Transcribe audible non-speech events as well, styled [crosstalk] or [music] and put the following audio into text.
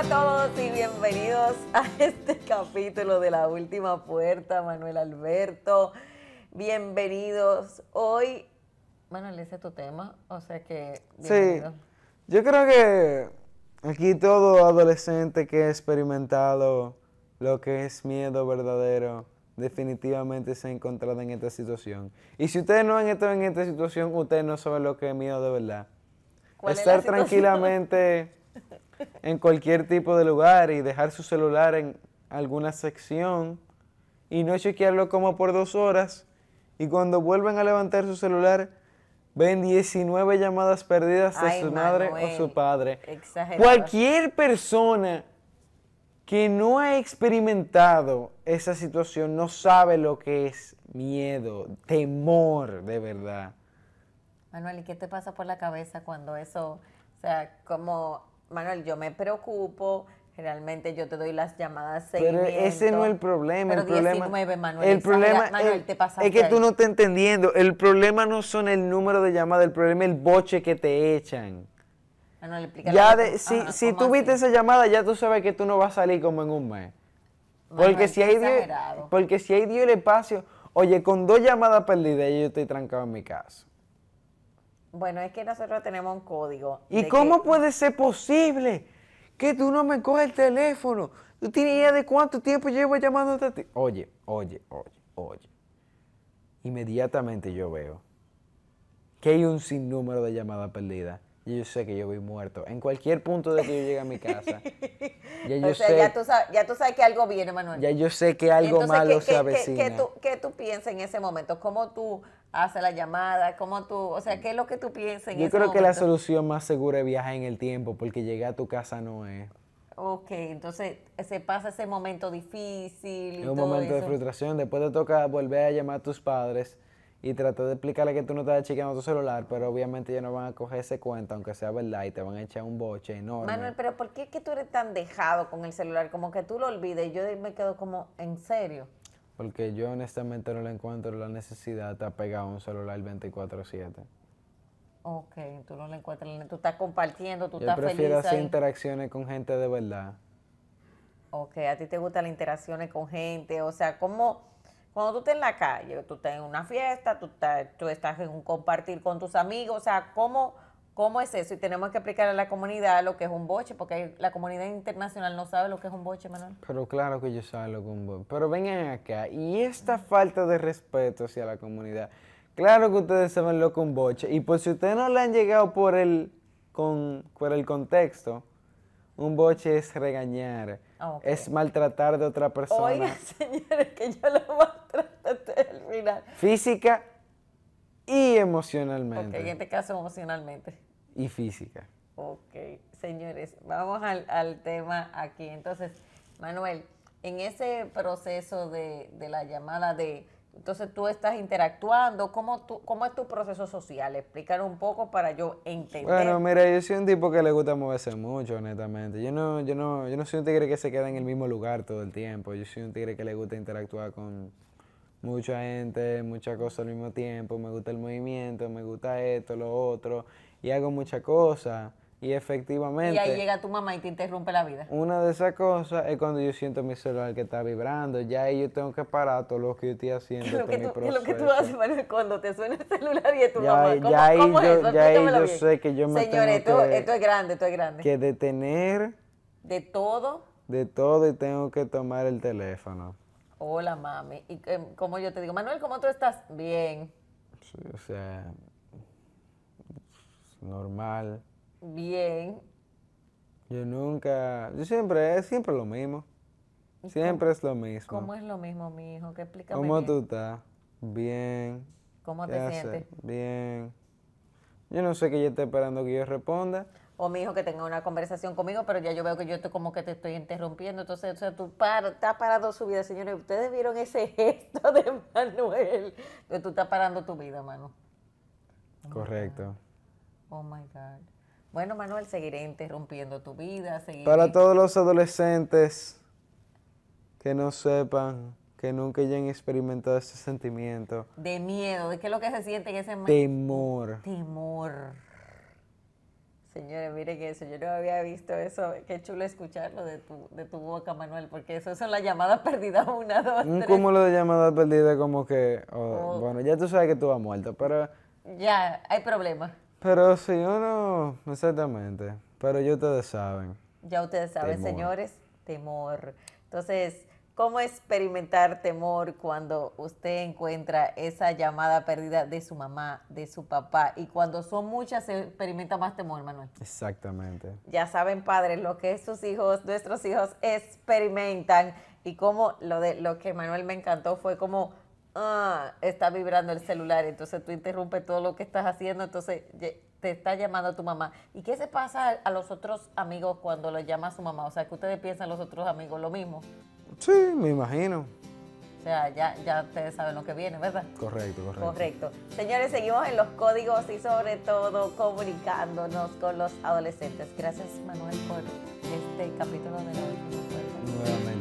Hola a todos y bienvenidos a [laughs] este capítulo de La Última Puerta, Manuel Alberto. Bienvenidos. Hoy, Manuel, ese es tu tema, o sea que... Sí, yo creo que aquí todo adolescente que ha experimentado lo que es miedo verdadero, definitivamente se ha encontrado en esta situación. Y si ustedes no han estado en esta situación, ustedes no saben lo que es miedo de verdad. Estar tranquilamente [laughs] en cualquier tipo de lugar y dejar su celular en alguna sección y no chequearlo como por dos horas y cuando vuelven a levantar su celular ven 19 llamadas perdidas de su madre o su padre. Cualquier persona que no ha experimentado esa situación no sabe lo que es miedo, temor de verdad. Manuel, ¿y qué te pasa por la cabeza cuando eso, o sea, como Manuel, yo me preocupo. Generalmente yo te doy las llamadas seguimiento. Pero ese no es el problema. el problema, es, te pasa es que tú no estás entendiendo. El problema no son el número de llamadas, el problema es el boche que te echan. Manuel, ya si, tú viste esa llamada, ya tú sabes que tú no vas a salir como en un mes. porque, si hay dio porque si hay dio el espacio, oye, con dos llamadas perdidas yo estoy trancado en mi casa. Bueno, es que nosotros tenemos un código. ¿Y cómo puede ser posible que tú no me coges el teléfono? ¿Tú tienes idea de cuánto tiempo llevo llamándote a ti? Oye, oye, oye, oye. Inmediatamente yo veo que hay un sinnúmero de llamadas perdidas. Y yo sé que yo voy muerto. En cualquier punto de que yo llegue a mi casa, [laughs] Ya [laughs] o sea, ya, tú sabes, ya tú sabes que algo viene, Manuel. Ya yo sé que algo malo se avecina. ¿qué, tú, piensas en ese momento? ¿Cómo tú haces la llamada? ¿Cómo tú, o sea, qué es lo que tú piensas en yo ese momento? Yo creo que la solución más segura es viajar en el tiempo, porque llegar a tu casa no es. Ok, entonces se pasa ese momento difícil. Y es un momento de frustración. Después te toca volver a llamar a tus padres y traté de explicarle que tú no estás chequeando tu celular, pero obviamente ya no van a coger ese cuenta, aunque sea verdad, y te van a echar un boche enorme. Manuel, pero ¿por qué es que tú eres tan dejado con el celular? Como que tú lo olvides y yo me quedo como, ¿en serio? Porque yo honestamente no le encuentro la necesidad de estar pegado a un celular 24-7. Ok, tú no le encuentras, tú estás compartiendo, tú estás feliz. Yo prefiero hacer interacciones con gente de verdad. Ok, a ti te gustan las interacciones con gente, o sea, ¿cómo...? Cuando tú estás en la calle, tú estás en una fiesta, tú estás, en un compartir con tus amigos, o sea, ¿cómo, es eso? Y tenemos que explicarle a la comunidad lo que es un boche, porque la comunidad internacional no sabe lo que es un boche, Manuel. Pero claro que yo sé lo que es un boche. Pero vengan acá, y esta falta de respeto hacia la comunidad, claro que ustedes saben lo que es un boche, y pues si ustedes no le han llegado por el, con, por el contexto, un boche es regañar, ah, es maltratar de otra persona. Oiga, [laughs] señores, que yo lo maltrato al final. Física y emocionalmente. Ok, en este caso emocionalmente. Y física. Ok, señores, vamos al, tema aquí. Entonces, Manuel, en ese proceso de la llamada de entonces tú estás interactuando. ¿Cómo, es tu proceso social? Explícalo un poco para yo entender. Bueno, mira, yo soy un tipo que le gusta moverse mucho, honestamente. Yo no, yo no, yo no soy un tigre que se queda en el mismo lugar todo el tiempo. Yo soy un tigre que le gusta interactuar con mucha gente, muchas cosas al mismo tiempo. Me gusta el movimiento, me gusta esto, lo otro. Y hago muchas cosas. Y efectivamente. Y ahí llega tu mamá y te interrumpe la vida. Una de esas cosas es cuando yo siento mi celular que está vibrando. Ya ahí yo tengo que parar todo lo que yo estoy [laughs] haciendo. Lo este lo que tú haces, cuando te suena el celular y es tu mamá. ya ahí yo, ya yo sé que yo me tengo esto, esto es grande, esto es grande. Que detener. De todo. De todo y tengo que tomar el teléfono. Hola, mami. Y como yo te digo, Manuel, ¿cómo tú estás? Bien. Sí, o sea. Normal. Bien. Yo nunca, yo siempre, es siempre lo mismo. Siempre es lo mismo. ¿Cómo es lo mismo, mi hijo? qué ¿Cómo tú estás? Bien. ¿Cómo te sientes? Bien. Yo no sé que yo esté esperando que yo responda. O mi hijo que tenga una conversación conmigo, pero ya yo veo que yo estoy como que te estoy interrumpiendo. Entonces, o sea, tú para, estás parando su vida, señores. Ustedes vieron ese [laughs] gesto de Manuel. Tú estás parando tu vida, mano. Oh Correcto. Oh my God. Bueno, Manuel, seguiré interrumpiendo tu vida. Para todos los adolescentes que no sepan, que nunca hayan experimentado ese sentimiento. De miedo, ¿de qué es lo que se siente en ese momento? Temor. Temor. Señores, miren eso, yo no había visto eso. Qué chulo escucharlo de tu, de tu boca, Manuel, porque eso son las llamadas perdidas, una, dos, Un mm, cúmulo de llamadas perdidas como que, oh, oh. bueno, ya tú sabes que tú vas muerto, pero... Ya, hay problemas. Pero si uno, exactamente, pero ya ustedes saben. Ya ustedes saben, señores, temor. Entonces, ¿cómo experimentar temor cuando usted encuentra esa llamada perdida de su mamá, de su papá? Y cuando son muchas, se experimenta más temor, Manuel. Exactamente. Ya saben, padres, lo que sus hijos, nuestros hijos experimentan. Y como lo, de, lo que Manuel me encantó fue como ah, está vibrando el celular, entonces tú interrumpes todo lo que estás haciendo, entonces te está llamando a tu mamá. ¿Y qué se pasa a los otros amigos cuando lo llama su mamá? O sea, que ustedes piensan los otros amigos lo mismo. Sí, me imagino. O sea, ya, ya ustedes saben lo que viene, ¿verdad? Correcto, correcto. Correcto. Señores, seguimos en los códigos y sobre todo comunicándonos con los adolescentes. Gracias, Manuel, por este capítulo de hoy. Nuevamente.